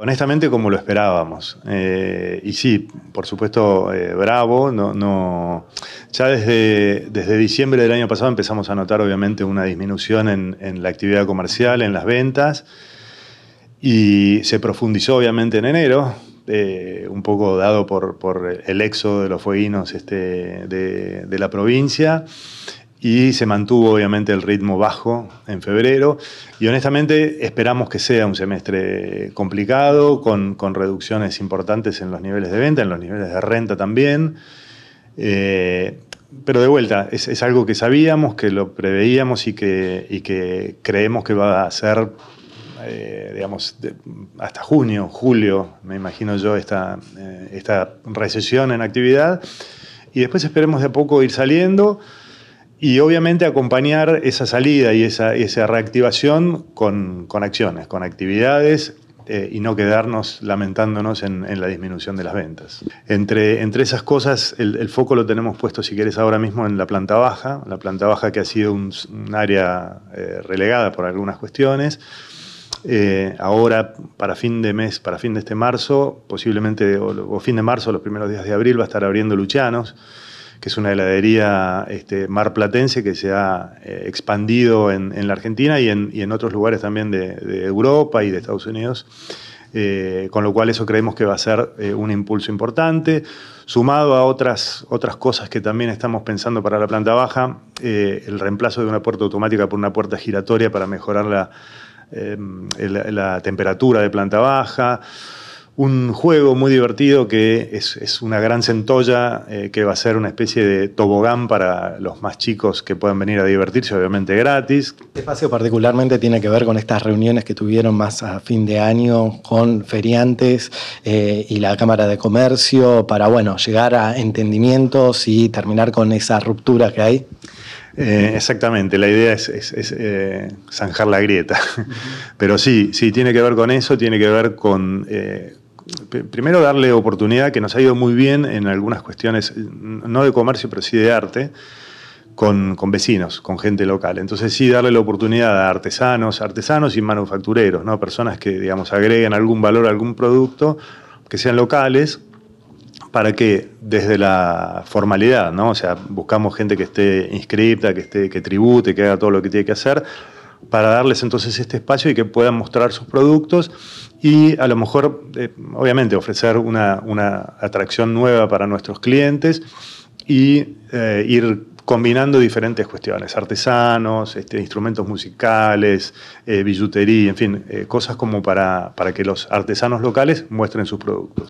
Honestamente, como lo esperábamos. Eh, y sí, por supuesto, eh, bravo. ya desde, diciembre del año pasado empezamos a notar, obviamente, una disminución en, la actividad comercial, en las ventas. Y se profundizó, obviamente, en enero, eh, un poco dado por, el éxodo de los fueguinos este, de la provincia y se mantuvo obviamente el ritmo bajo en febrero y honestamente esperamos que sea un semestre complicado, con, con reducciones importantes en los niveles de venta, en los niveles de renta también. Eh, pero de vuelta, es, algo que sabíamos, que lo preveíamos y que, y que creemos que va a ser, eh, digamos, hasta junio, julio, me imagino yo, esta, eh, esta recesión en actividad. Y después esperemos de a poco ir saliendo y obviamente acompañar esa salida y esa, esa reactivación con, acciones, con actividades eh, y no quedarnos lamentándonos en, la disminución de las ventas. Entre, entre esas cosas, el, foco lo tenemos puesto, si quieres, ahora mismo en la planta baja, la planta baja que ha sido un, área eh, relegada por algunas cuestiones. Eh, ahora, para fin de mes, para fin de este marzo, posiblemente, o fin de marzo, los primeros días de abril, va a estar abriendo Luchanos que es una heladería este, marplatense que se ha eh, expandido en, la Argentina y en, otros lugares también de, Europa y de Estados Unidos. Eh, con lo cual eso creemos que va a ser eh, un impulso importante, sumado a otras, otras cosas que también estamos pensando para la planta baja, el reemplazo de una puerta automática por una puerta giratoria para mejorar la, la, la temperatura de planta baja un juego muy divertido que es, una gran centolla eh, que va a ser una especie de tobogán para los más chicos que puedan venir a divertirse, obviamente gratis. Este espacio particularmente tiene que ver con estas reuniones que tuvieron más a fin de año con feriantes eh, y la Cámara de Comercio para bueno llegar a entendimientos y terminar con esa ruptura que hay. Eh, exactamente, la idea es, zanjar la grieta. Pero sí, sí, tiene que ver con eso, tiene que ver con primero darle oportunidad que nos ha ido muy bien en algunas cuestiones, no de comercio, pero sí de arte. Con, vecinos, con gente local. Entonces sí darle la oportunidad a artesanos, artesanos y manufactureros, ¿no? personas que digamos, agreguen algún valor a algún producto, que sean locales, para que desde la formalidad, ¿no? o sea, buscamos gente que esté inscripta, que, esté, que tribute, que haga todo lo que tiene que hacer, para darles entonces este espacio y que puedan mostrar sus productos y a lo mejor, eh, obviamente, ofrecer una, atracción nueva para nuestros clientes y eh, ir combinando diferentes cuestiones, artesanos, este, instrumentos musicales, eh, billutería, en fin, cosas como para que los artesanos locales muestren sus productos.